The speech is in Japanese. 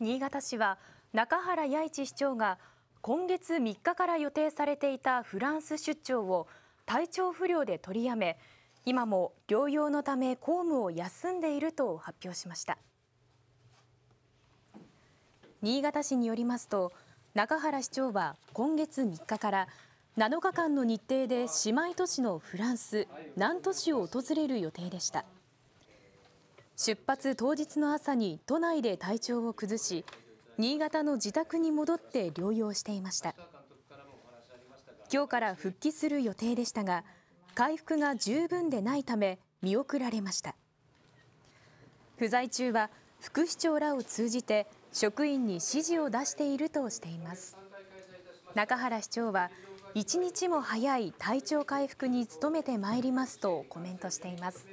新潟市は中原八一市長が今月3日から予定されていたフランス出張を体調不良で取りやめ今も療養のため公務を休んでいると発表しました新潟市によりますと中原市長は今月3日から7日間の日程で姉妹都市のフランス南都市を訪れる予定でした。出発当日の朝に都内で体調を崩し新潟の自宅に戻って療養していました今日から復帰する予定でしたが回復が十分でないため見送られました不在中は副市長らを通じて職員に指示を出しているとしています中原市長は一日も早い体調回復に努めてまいりますとコメントしています